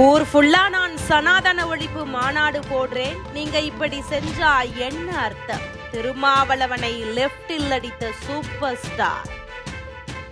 ஊர் ஃபுல்லா நான் சனாதன ஒழிப்பு மாநாடு போடுறேன் நீங்க இப்படி செஞ்சா என்ன அர்த்தம் திருமாவளவனை லெப்டில் அடித்த சூப்பர் ஸ்டார்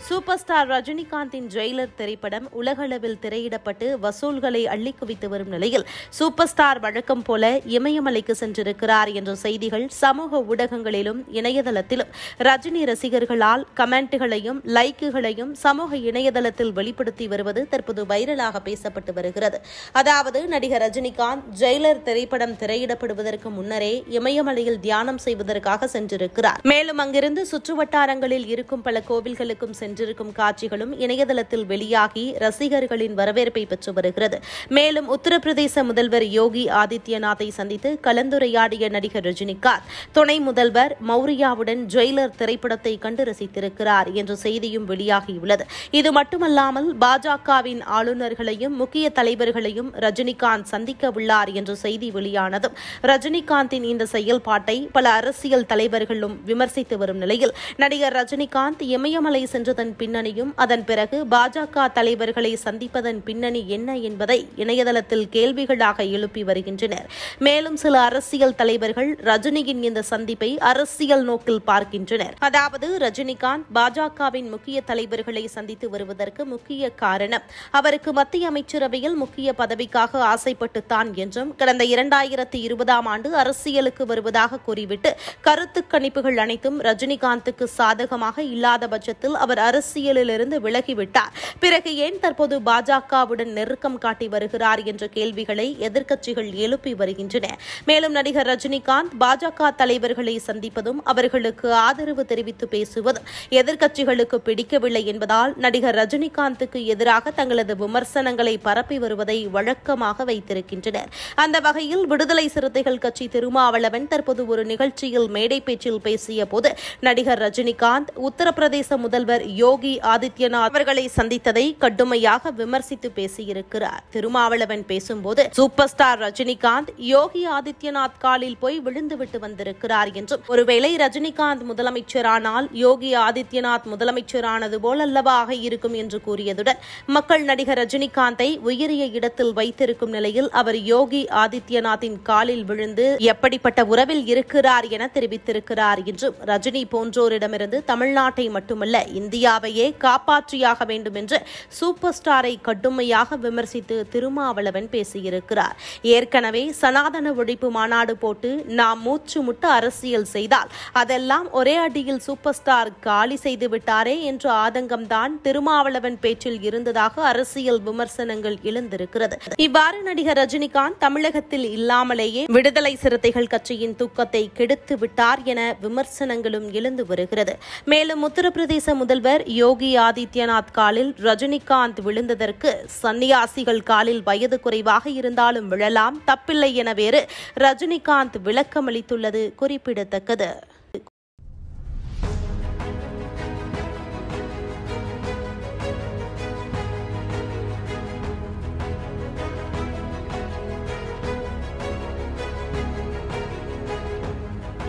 சூப்பர் ஸ்டார் ரஜினிகாந்தின் ஜெயிலர் திரைப்படம் உலகளவில் திரையிடப்பட்டு வசூல்களை அள்ளி குவித்து வரும் நிலையில் சூப்பர் ஸ்டார் வழக்கம் போல இமயமலைக்கு சென்றிருக்கிறார் என்ற செய்திகள் சமூக ஊடகங்களிலும் இணையதளத்திலும் ரஜினி ரசிகர்களால் கமெண்ட்டுகளையும் லைக்குகளையும் சமூக இணையதளத்தில் வெளிப்படுத்தி வருவது தற்போது வைரலாக பேசப்பட்டு வருகிறது அதாவது நடிகர் ரஜினிகாந்த் ஜெயிலர் திரைப்படம் திரையிடப்படுவதற்கு முன்னரே இமயமலையில் தியானம் செய்வதற்காக சென்றிருக்கிறார் மேலும் அங்கிருந்து சுற்றுவட்டாரங்களில் இருக்கும் பல கோவில்களுக்கும் சென்று வென்றிருக்கும் காட்சிகளும் இணையதளத்தில் வெளியாகி ரசிகர்களின் வரவேற்பை பெற்று வருகிறது மேலும் உத்தரப்பிரதேச முதல்வர் யோகி ஆதித்யநாத்தை சந்தித்து கலந்துரையாடிய நடிகர் ரஜினிகாந்த் துணை முதல்வர் மௌரியாவுடன் ஜெயிலர் திரைப்படத்தை கண்டு ரசித்திருக்கிறார் என்ற செய்தியும் வெளியாகியுள்ளது இது மட்டுமல்லாமல் பாஜகவின் ஆளுநர்களையும் முக்கிய தலைவர்களையும் ரஜினிகாந்த் சந்திக்க உள்ளார் என்ற செய்தி வெளியானதும் ரஜினிகாந்தின் இந்த செயல்பாட்டை பல அரசியல் தலைவர்களும் விமர்சித்து வரும் நிலையில் நடிகர் ரஜினிகாந்த் இமயமலை சென்றது சந்திப்பதன் பின்னணியும் அதன் பிறகு பாஜக தலைவர்களை சந்திப்பதன் பின்னணி என்ன என்பதை இணையதளத்தில் கேள்விகளாக எழுப்பி வருகின்றனர் மேலும் சில அரசியல் தலைவர்கள் ரஜினியின் இந்த சந்திப்பை அரசியல் நோக்கில் பார்க்கின்றனர் அதாவது ரஜினிகாந்த் பாஜகவின் முக்கிய தலைவர்களை சந்தித்து வருவதற்கு முக்கிய காரணம் அவருக்கு மத்திய அமைச்சரவையில் முக்கிய பதவிக்காக ஆசைப்பட்டுத்தான் என்றும் கடந்த இரண்டாயிரத்தி இருபதாம் ஆண்டு அரசியலுக்கு வருவதாக கூறிவிட்டு கருத்து கணிப்புகள் அனைத்தும் ரஜினிகாந்துக்கு சாதகமாக இல்லாத பட்சத்தில் அவர் அரசியலிலிருந்து விலகிவிட்டார் பிறகு ஏன் தற்போது பாஜகவுடன் நெருக்கம் காட்டி வருகிறார் என்ற கேள்விகளை எதிர்க்கட்சிகள் எழுப்பி வருகின்றன மேலும் நடிகர் ரஜினிகாந்த் பாஜக தலைவர்களை சந்திப்பதும் அவர்களுக்கு ஆதரவு தெரிவித்து பேசுவதும் எதிர்க்கட்சிகளுக்கு பிடிக்கவில்லை என்பதால் நடிகர் ரஜினிகாந்துக்கு எதிராக தங்களது விமர்சனங்களை பரப்பி வருவதை வழக்கமாக வைத்திருக்கின்றனர் அந்த வகையில் விடுதலை சிறுத்தைகள் கட்சி திருமாவளவன் தற்போது ஒரு நிகழ்ச்சியில் மேடை பேச்சில் பேசிய போது நடிகர் ரஜினிகாந்த் உத்தரப்பிரதேச முதல்வர் யோ யோகி ஆதித்யநாத் அவர்களை சந்தித்ததை கடுமையாக விமர்சித்து பேசியிருக்கிறார் திருமாவளவன் பேசும்போது சூப்பர் ஸ்டார் ரஜினிகாந்த் யோகி ஆதித்யநாத் காலில் போய் விழுந்துவிட்டு வந்திருக்கிறார் என்றும் ஒருவேளை ரஜினிகாந்த் முதலமைச்சரானால் யோகி ஆதித்யநாத் முதலமைச்சரானது போல் அல்லவாக இருக்கும் என்று கூறியதுடன் மக்கள் நடிகர் ரஜினிகாந்தை உயரிய இடத்தில் வைத்திருக்கும் நிலையில் அவர் யோகி ஆதித்யநாத்தின் காலில் விழுந்து எப்படிப்பட்ட உறவில் இருக்கிறார் என தெரிவித்திருக்கிறார் என்றும் ரஜினி போன்றோரிடமிருந்து தமிழ்நாட்டை மட்டுமல்ல இந்தியா சசிகலாவையே காப்பாற்றியாக வேண்டும் என்று சூப்பர் ஸ்டாரை கடுமையாக விமர்சித்து திருமாவளவன் பேசியிருக்கிறார் ஏற்கனவே சனாதன ஒழிப்பு மாநாடு போட்டு நாம் மூச்சு முட்டு அரசியல் செய்தால் அதெல்லாம் ஒரே அடியில் சூப்பர் ஸ்டார் காலி செய்து விட்டாரே என்ற ஆதங்கம்தான் திருமாவளவன் பேச்சில் இருந்ததாக அரசியல் விமர்சனங்கள் எழுந்திருக்கிறது இவ்வாறு நடிகர் ரஜினிகாந்த் தமிழகத்தில் இல்லாமலேயே விடுதலை சிறுத்தைகள் கட்சியின் தூக்கத்தை கெடுத்து விட்டார் என விமர்சனங்களும் எழுந்து வருகிறது மேலும் உத்தரப்பிரதேச முதல்வர் யோகி ஆதித்யநாத் காலில் ரஜினிகாந்த் விழுந்ததற்கு சன்னியாசிகள் காலில் வயது குறைவாக இருந்தாலும் விழலாம் தப்பில்லை என வேறு ரஜினிகாந்த் விளக்கமளித்துள்ளது குறிப்பிடத்தக்கது